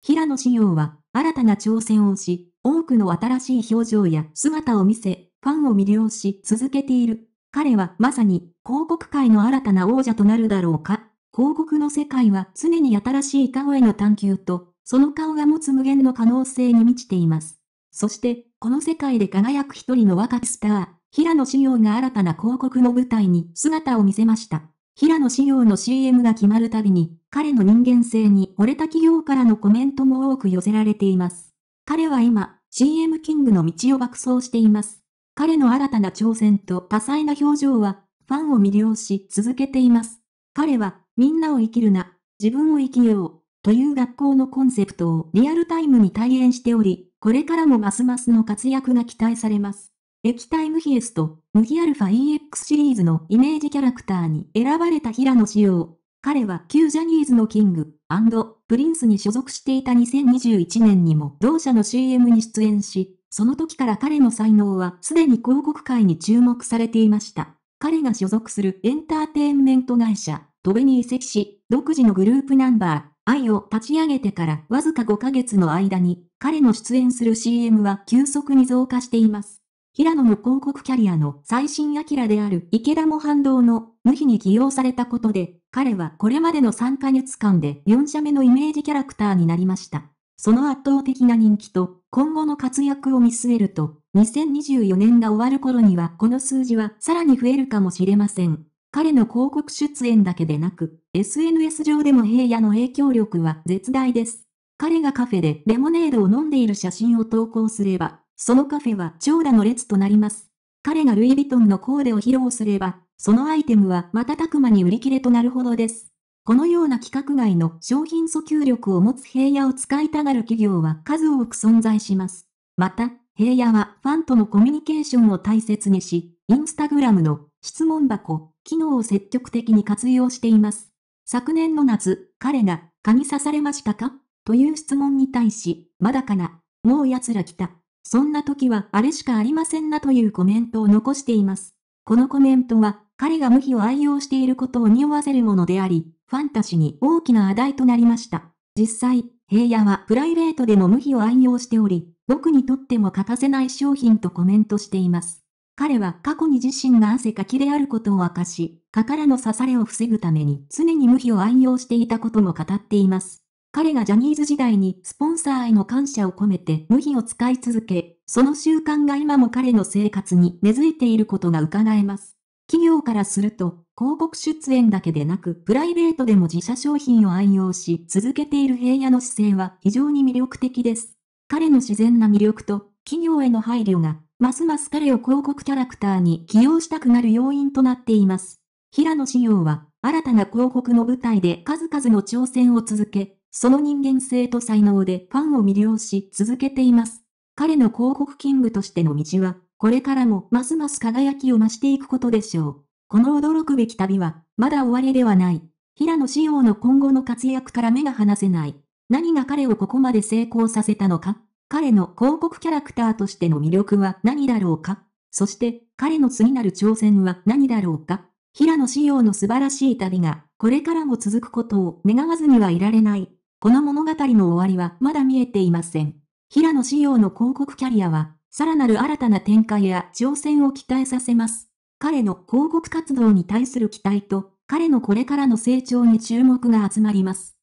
平野紫耀は新たな挑戦をし、多くの新しい表情や姿を見せ、ファンを魅了し続けている。彼はまさに広告界の新たな王者となるだろうか。広告の世界は常に新しい顔への探求と、その顔が持つ無限の可能性に満ちています。そして、この世界で輝く一人の若きスター、平野紫耀が新たな広告の舞台に姿を見せました。平野紫耀の CM が決まるたびに、彼の人間性に惚れた企業からのコメントも多く寄せられています。彼は今、CM キングの道を爆走しています。彼の新たな挑戦と多彩な表情は、ファンを魅了し続けています。彼は、みんなを生きるな、自分を生きよう、という学校のコンセプトをリアルタイムに体現しており、これからもますますの活躍が期待されます。液体ムヒエスと、ムヒアルファ EX シリーズのイメージキャラクターに選ばれた平野志耀。彼は旧ジャニーズのキング、プリンスに所属していた2021年にも同社の CM に出演し、その時から彼の才能はすでに広告界に注目されていました。彼が所属するエンターテインメント会社、トベに移籍し、独自のグループナンバー、愛を立ち上げてからわずか5ヶ月の間に、彼の出演する CM は急速に増加しています。平野の広告キャリアの最新アキラである池田も反動の無比に起用されたことで、彼はこれまでの3ヶ月間で4社目のイメージキャラクターになりました。その圧倒的な人気と今後の活躍を見据えると、2024年が終わる頃にはこの数字はさらに増えるかもしれません。彼の広告出演だけでなく、SNS 上でも平野の影響力は絶大です。彼がカフェでレモネードを飲んでいる写真を投稿すれば、そのカフェは長蛇の列となります。彼がルイ・ヴィトンのコーデを披露すれば、そのアイテムは瞬く間に売り切れとなるほどです。このような規格外の商品訴求力を持つ平野を使いたがる企業は数多く存在します。また、平野はファンとのコミュニケーションを大切にし、インスタグラムの質問箱、機能を積極的に活用しています。昨年の夏、彼が、蚊に刺されましたかという質問に対し、まだかな、もう奴ら来た、そんな時はあれしかありませんなというコメントを残しています。このコメントは、彼が無比を愛用していることを匂わせるものであり、ファンタジーに大きな話題となりました。実際、平野はプライベートでも無比を愛用しており、僕にとっても欠かせない商品とコメントしています。彼は過去に自身が汗かきであることを明かし、蚊からの刺されを防ぐために常に無比を愛用していたことも語っています。彼がジャニーズ時代にスポンサーへの感謝を込めて無比を使い続け、その習慣が今も彼の生活に根付いていることが伺えます。企業からすると、広告出演だけでなく、プライベートでも自社商品を愛用し続けている平野の姿勢は非常に魅力的です。彼の自然な魅力と、企業への配慮が、ますます彼を広告キャラクターに起用したくなる要因となっています。平野紫耀は、新たな広告の舞台で数々の挑戦を続け、その人間性と才能でファンを魅了し続けています。彼の広告キングとしての道は、これからもますます輝きを増していくことでしょう。この驚くべき旅は、まだ終わりではない。平野紫耀の今後の活躍から目が離せない。何が彼をここまで成功させたのか彼の広告キャラクターとしての魅力は何だろうかそして、彼の次なる挑戦は何だろうか平野紫耀の素晴らしい旅が、これからも続くことを願わずにはいられない。この物語の終わりはまだ見えていません。平野紫耀の広告キャリアは、さらなる新たな展開や挑戦を期待させます。彼の広告活動に対する期待と、彼のこれからの成長に注目が集まります。